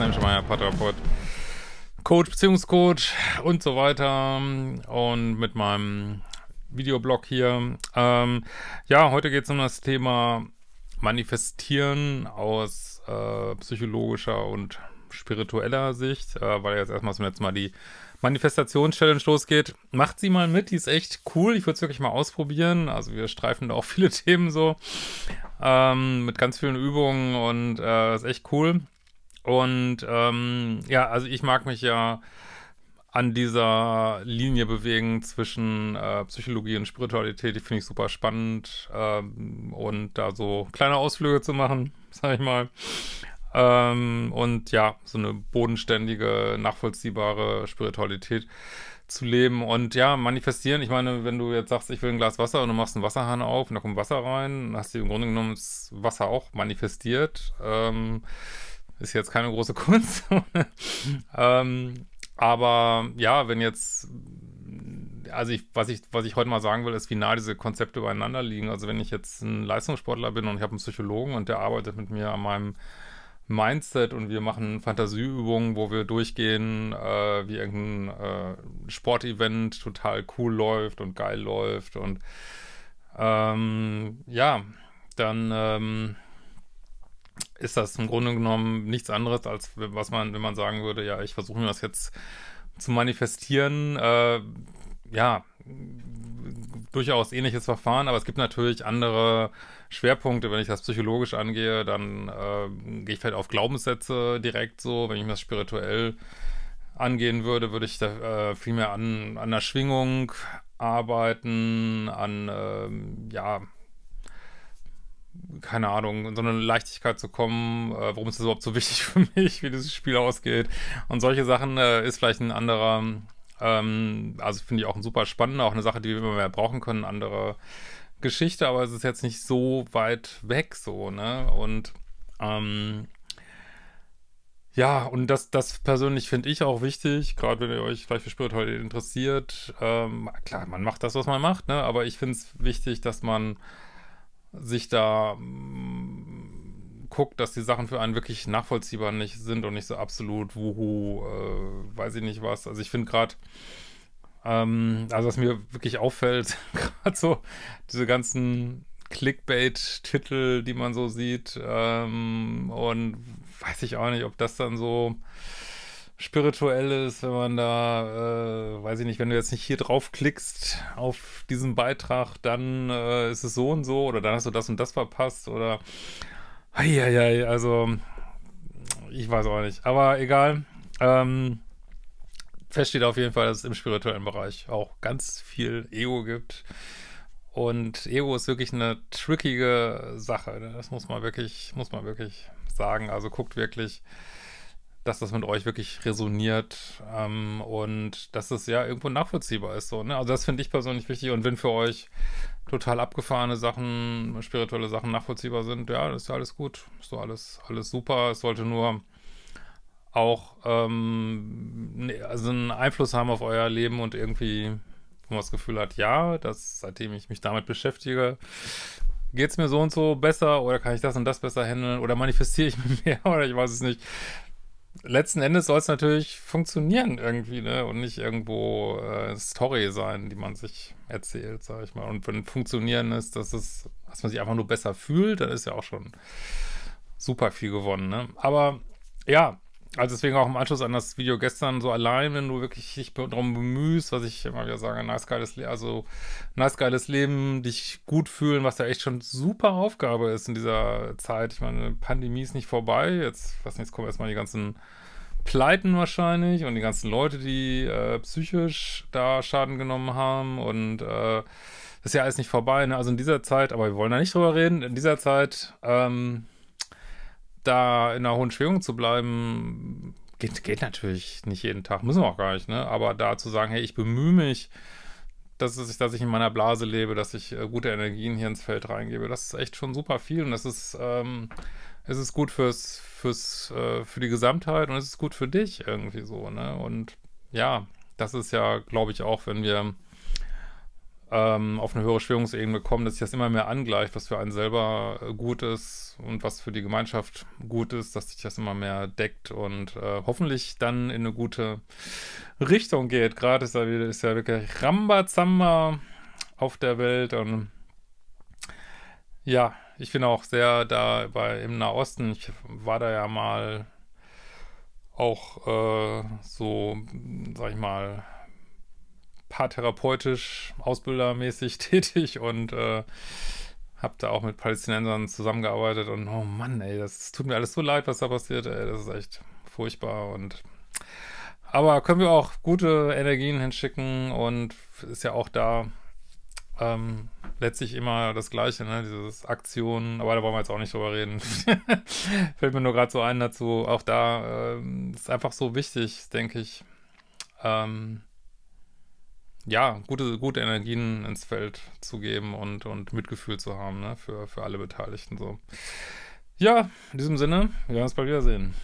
Christian Schmeier, Patrapod. Coach, Beziehungscoach und so weiter. Und mit meinem Videoblog hier. Ähm, ja, heute geht es um das Thema Manifestieren aus äh, psychologischer und spiritueller Sicht, äh, weil jetzt erstmal zum letzten Mal die Manifestations-Challenge losgeht. Macht sie mal mit, die ist echt cool. Ich würde es wirklich mal ausprobieren. Also wir streifen da auch viele Themen so ähm, mit ganz vielen Übungen und äh, ist echt cool. Und ähm, ja, also ich mag mich ja an dieser Linie bewegen zwischen äh, Psychologie und Spiritualität. Die finde ich super spannend. Ähm, und da so kleine Ausflüge zu machen, sag ich mal. Ähm, und ja, so eine bodenständige, nachvollziehbare Spiritualität zu leben und ja, manifestieren. Ich meine, wenn du jetzt sagst, ich will ein Glas Wasser und du machst einen Wasserhahn auf und da kommt Wasser rein, hast du im Grunde genommen das Wasser auch manifestiert. Ähm, ist jetzt keine große Kunst. ähm, aber ja, wenn jetzt, also ich, was ich, was ich heute mal sagen will, ist, wie nah diese Konzepte übereinander liegen. Also wenn ich jetzt ein Leistungssportler bin und ich habe einen Psychologen und der arbeitet mit mir an meinem Mindset und wir machen Fantasieübungen, wo wir durchgehen, äh, wie irgendein äh, Sportevent total cool läuft und geil läuft und ähm, ja, dann ähm, ist das im Grunde genommen nichts anderes, als was man, wenn man sagen würde, ja, ich versuche mir das jetzt zu manifestieren. Äh, ja, durchaus ähnliches Verfahren, aber es gibt natürlich andere Schwerpunkte. Wenn ich das psychologisch angehe, dann äh, gehe ich vielleicht auf Glaubenssätze direkt so. Wenn ich mir das spirituell angehen würde, würde ich da äh, vielmehr an, an der Schwingung arbeiten, an, äh, ja, keine Ahnung, in so eine Leichtigkeit zu kommen, äh, warum ist das überhaupt so wichtig für mich, wie dieses Spiel ausgeht. Und solche Sachen äh, ist vielleicht ein anderer, ähm, also finde ich auch ein super spannender, auch eine Sache, die wir immer mehr brauchen können, andere Geschichte, aber es ist jetzt nicht so weit weg so, ne? Und ähm, ja, und das, das persönlich finde ich auch wichtig, gerade wenn ihr euch vielleicht für Spiritualität interessiert. Ähm, klar, man macht das, was man macht, ne? aber ich finde es wichtig, dass man sich da mm, guckt, dass die Sachen für einen wirklich nachvollziehbar nicht sind und nicht so absolut wuhu, äh, weiß ich nicht was. Also ich finde gerade, ähm, also was mir wirklich auffällt, gerade so diese ganzen Clickbait-Titel, die man so sieht ähm, und weiß ich auch nicht, ob das dann so Spirituelles, wenn man da, äh, weiß ich nicht, wenn du jetzt nicht hier draufklickst auf diesen Beitrag, dann äh, ist es so und so oder dann hast du das und das verpasst oder ja, also ich weiß auch nicht, aber egal. Ähm, fest steht auf jeden Fall, dass es im spirituellen Bereich auch ganz viel Ego gibt. Und Ego ist wirklich eine trickige Sache. Ne? Das muss man wirklich, muss man wirklich sagen. Also guckt wirklich, dass das mit euch wirklich resoniert ähm, und dass es ja irgendwo nachvollziehbar ist. So, ne? Also das finde ich persönlich wichtig und wenn für euch total abgefahrene Sachen, spirituelle Sachen nachvollziehbar sind, ja, das ist ja alles gut, ist doch alles, alles super. Es sollte nur auch ähm, ne, also einen Einfluss haben auf euer Leben und irgendwie, wo man das Gefühl hat, ja, dass seitdem ich mich damit beschäftige, geht es mir so und so besser oder kann ich das und das besser handeln oder manifestiere ich mir mehr oder ich weiß es nicht letzten Endes soll es natürlich funktionieren irgendwie, ne? Und nicht irgendwo äh, Story sein, die man sich erzählt, sag ich mal. Und wenn funktionieren ist, dass es, dass man sich einfach nur besser fühlt, dann ist ja auch schon super viel gewonnen, ne? Aber ja, also deswegen auch im Anschluss an das Video gestern so allein, wenn du wirklich dich darum bemühst, was ich immer wieder sage, nice geiles Leben, also nice geiles Leben, dich gut fühlen, was ja echt schon super Aufgabe ist in dieser Zeit. Ich meine, Pandemie ist nicht vorbei. Jetzt, was nicht, jetzt kommen erstmal die ganzen Pleiten wahrscheinlich und die ganzen Leute, die äh, psychisch da Schaden genommen haben und äh, das ist ja alles nicht vorbei. Ne? Also in dieser Zeit, aber wir wollen da nicht drüber reden, in dieser Zeit, ähm, da in einer hohen Schwingung zu bleiben, geht, geht natürlich nicht jeden Tag, müssen wir auch gar nicht, ne? Aber da zu sagen, hey, ich bemühe mich, dass, es, dass ich in meiner Blase lebe, dass ich äh, gute Energien hier ins Feld reingebe, das ist echt schon super viel und das ist, ähm, es ist gut fürs, fürs, äh, für die Gesamtheit und es ist gut für dich irgendwie so, ne? Und ja, das ist ja, glaube ich, auch, wenn wir ähm, auf eine höhere Schwingungsebene kommen, dass sich das immer mehr angleicht, was für einen selber äh, gut ist und was für die Gemeinschaft gut ist, dass sich das immer mehr deckt und äh, hoffentlich dann in eine gute Richtung geht. Gerade ist ja, ist ja wirklich Rambazamba auf der Welt und ja, ich bin auch sehr da bei, im Nahosten. Ich war da ja mal auch äh, so, sag ich mal, paartherapeutisch, ausbildermäßig tätig und äh, habe da auch mit Palästinensern zusammengearbeitet und oh Mann, ey, das tut mir alles so leid, was da passiert, ey, das ist echt furchtbar und aber können wir auch gute Energien hinschicken und ist ja auch da ähm, letztlich immer das Gleiche, ne? Dieses Aktion, aber da wollen wir jetzt auch nicht drüber reden. Fällt mir nur gerade so ein dazu. Auch da ähm, ist einfach so wichtig, denke ich. Ähm, ja, gute, gute Energien ins Feld zu geben und, und Mitgefühl zu haben, ne, für, für alle Beteiligten so. Ja, in diesem Sinne, wir werden uns bald wiedersehen.